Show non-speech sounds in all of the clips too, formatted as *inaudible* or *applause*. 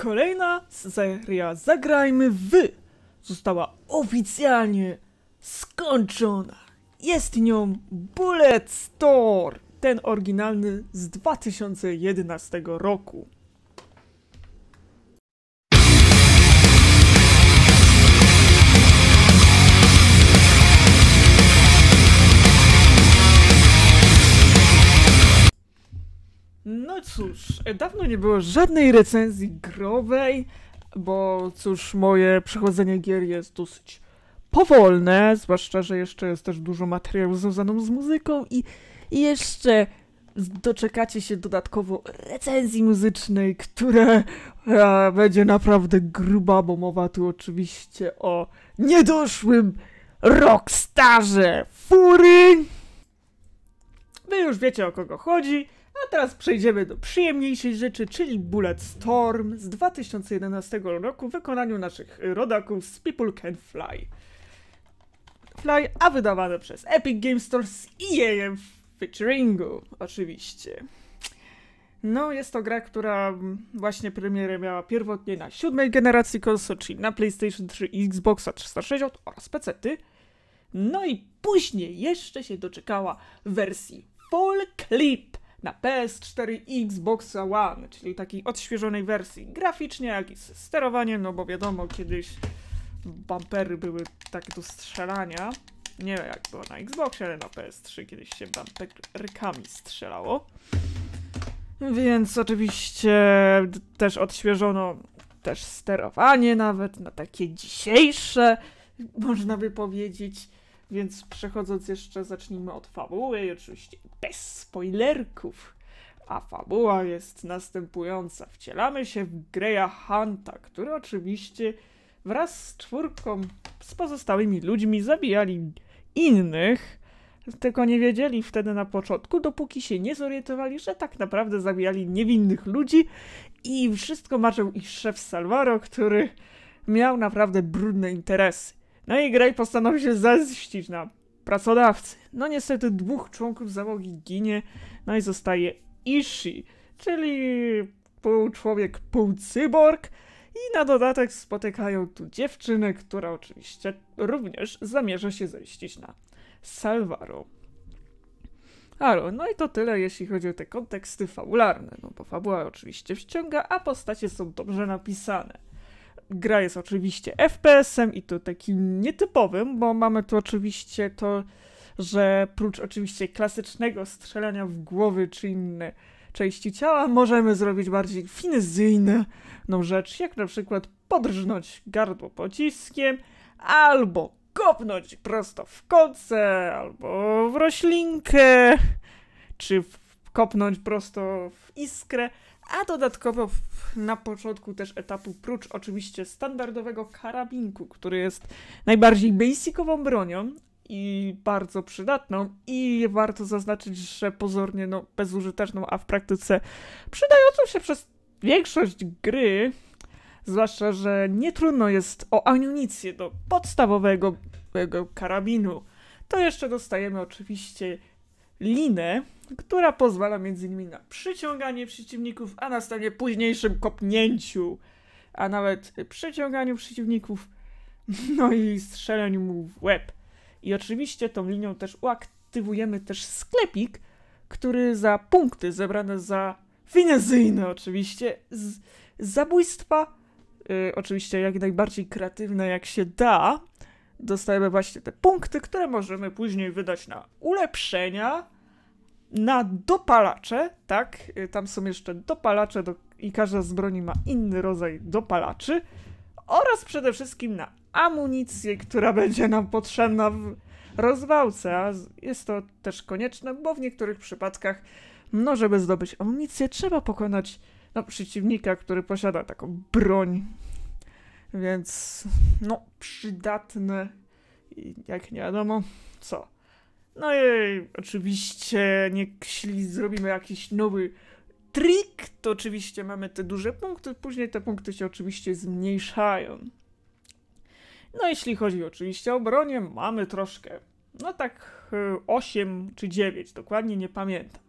Kolejna seria Zagrajmy w została oficjalnie skończona. Jest nią Bullet Store, ten oryginalny z 2011 roku. No cóż, dawno nie było żadnej recenzji growej, bo cóż, moje przechodzenie gier jest dosyć powolne, zwłaszcza, że jeszcze jest też dużo materiału związaną z muzyką i, i jeszcze doczekacie się dodatkowo recenzji muzycznej, która a, e, będzie naprawdę gruba, bo mowa tu oczywiście o niedoszłym rockstarze Fury. Wy już wiecie o kogo chodzi. A teraz przejdziemy do przyjemniejszej rzeczy, czyli Bullet Storm z 2011 roku w wykonaniu naszych rodaków z People Can Fly. Fly, a wydawane przez Epic Games Store z EA w featuringu, oczywiście. No, jest to gra, która właśnie premierę miała pierwotnie na siódmej generacji konsol, czyli na PlayStation 3 i Xboxa 360 oraz PC-ty. No i później jeszcze się doczekała wersji Full Clip na PS4 i Xbox One, czyli takiej odświeżonej wersji graficznie, jak i z sterowaniem, no bo wiadomo, kiedyś bampery były takie do strzelania. Nie wiem jak było na Xboxie, ale na PS3 kiedyś się bamperkami strzelało. Więc oczywiście też odświeżono też sterowanie nawet na takie dzisiejsze, można by powiedzieć. Więc przechodząc jeszcze, zacznijmy od fabuły oczywiście bez spoilerków. A fabuła jest następująca. Wcielamy się w Greya Hunta, który oczywiście wraz z czwórką, z pozostałymi ludźmi zabijali innych, tylko nie wiedzieli wtedy na początku, dopóki się nie zorientowali, że tak naprawdę zabijali niewinnych ludzi i wszystko marzył ich szef Salvaro, który miał naprawdę brudne interesy. No i Grey postanowi się zemścić na pracodawcy. No niestety dwóch członków załogi ginie, no i zostaje Ishi, czyli pół człowiek, pół cyborg. I na dodatek spotykają tu dziewczynę, która oczywiście również zamierza się zemścić na Salvaro. Halo, no i to tyle, jeśli chodzi o te konteksty fabularne, no bo fabuła oczywiście wciąga, a postacie są dobrze napisane. Gra jest oczywiście FPS-em i to takim nietypowym, bo mamy tu oczywiście to, że prócz oczywiście klasycznego strzelania w głowy czy inne części ciała, możemy zrobić bardziej finezyjną rzecz, jak na przykład podrżnąć gardło pociskiem, albo kopnąć prosto w kocę, albo w roślinkę, czy w kopnąć prosto w iskrę a dodatkowo na początku też etapu, prócz oczywiście standardowego karabinku, który jest najbardziej basicową bronią i bardzo przydatną i warto zaznaczyć, że pozornie no, bezużyteczną, a w praktyce przydającą się przez większość gry, zwłaszcza, że nie trudno jest o amunicję do podstawowego karabinu. To jeszcze dostajemy oczywiście linę, która pozwala między innymi na przyciąganie przeciwników, a następnie późniejszym kopnięciu, a nawet przyciąganiu przeciwników, *laughs* no i strzeleniu mu w łeb. I oczywiście tą linią też uaktywujemy też sklepik, który za punkty zebrane za finezyjne oczywiście z zabójstwa, y oczywiście jak najbardziej kreatywne jak się da, dostajemy właśnie te punkty, które możemy później wydać na ulepszenia, na dopalacze, tak? Y, tam są jeszcze dopalacze do... i każda z broni ma inny rodzaj dopalaczy. Oraz przede wszystkim na amunicję, która *laughs* będzie nam potrzebna w rozwałce, a jest to też konieczne, bo w niektórych przypadkach, no żeby zdobyć amunicję, trzeba pokonać no, przeciwnika, który posiada taką broń więc no, przydatne jak nie wiadomo co. No i oczywiście, jeśli zrobimy jakiś nowy trik, to oczywiście mamy te duże punkty, później te punkty się oczywiście zmniejszają. No jeśli chodzi oczywiście o bronię, mamy troszkę, no tak 8 czy 9, dokładnie nie pamiętam.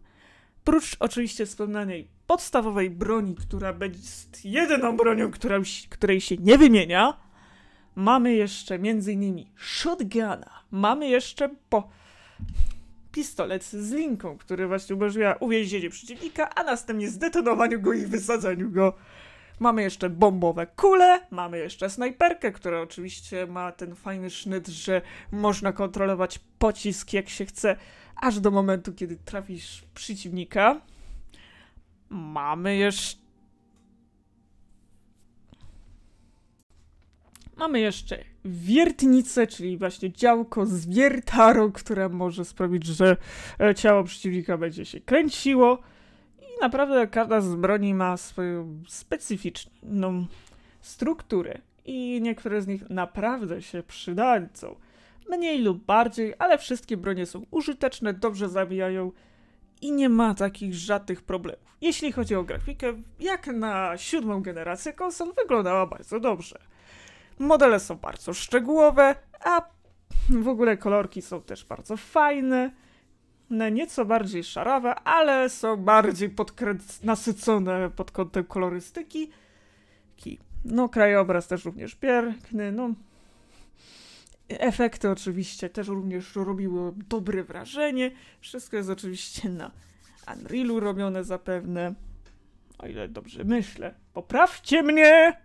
Prócz oczywiście wspomnianej podstawowej broni, która jest jedyną bronią, która, której się nie wymienia, mamy jeszcze między shotguna, mamy jeszcze po pistolet z linką, który właśnie umożliwia uwięzienie przeciwnika, a następnie zdetonowaniu go i wysadzeniu go. Mamy jeszcze bombowe kule, mamy jeszcze snajperkę, która oczywiście ma ten fajny sznyt, że można kontrolować pocisk jak się chce, aż do momentu, kiedy trafisz przeciwnika. Mamy jeszcze... Mamy jeszcze wiertnicę, czyli właśnie działko z wiertarą, które może sprawić, że e, ciało przeciwnika będzie się kręciło. I naprawdę każda z broni ma swoją specyficzną strukturę i niektóre z nich naprawdę się przydadzą. Mniej lub bardziej, ale wszystkie bronie są użyteczne, dobrze zabijają i nie ma takich żadnych problemów. Jeśli chodzi o grafikę, jak na siódmą generację konsol wyglądała bardzo dobrze. Modele są bardzo szczegółowe, a w ogóle kolorki są też bardzo fajne. No, nieco bardziej szarawe, ale są bardziej podkręc- nasycone pod kątem kolorystyki. No, krajobraz też również piękny. No, Efekty oczywiście też również robiły dobre wrażenie. Wszystko jest oczywiście na Unrealu robione zapewne. O ile dobrze myślę. Poprawcie mnie!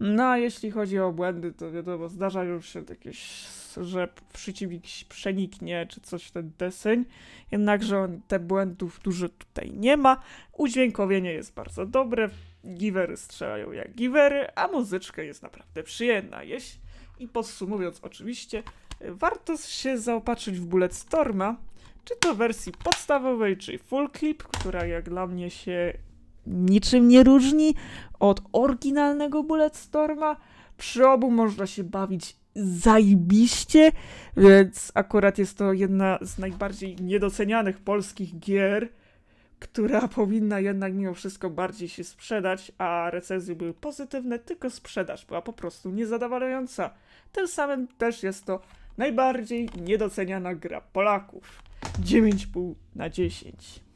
No a jeśli chodzi o błędy, to wiadomo, zdarza już się jakieś, że przeciwnik przeniknie czy coś ten deseń. Jednakże on, te błędów dużo tutaj nie ma. Udźwiękowienie jest bardzo dobre. Giwery strzelają jak giwery, a muzyczka jest naprawdę przyjemna. Jeśli i podsumowując oczywiście, warto się zaopatrzyć w Bulletstorma, czy to w wersji podstawowej, czy full clip, która jak dla mnie się niczym nie różni od oryginalnego Bulletstorma. Przy obu można się bawić zajebiście, więc akurat jest to jedna z najbardziej niedocenianych polskich gier która *laughs* powinna jednak mimo wszystko bardziej się sprzedać, a recenzje były pozytywne, tylko sprzedaż była po prostu niezadowalająca. Tym samym też jest to najbardziej niedoceniana gra Polaków. 9,5 na 10.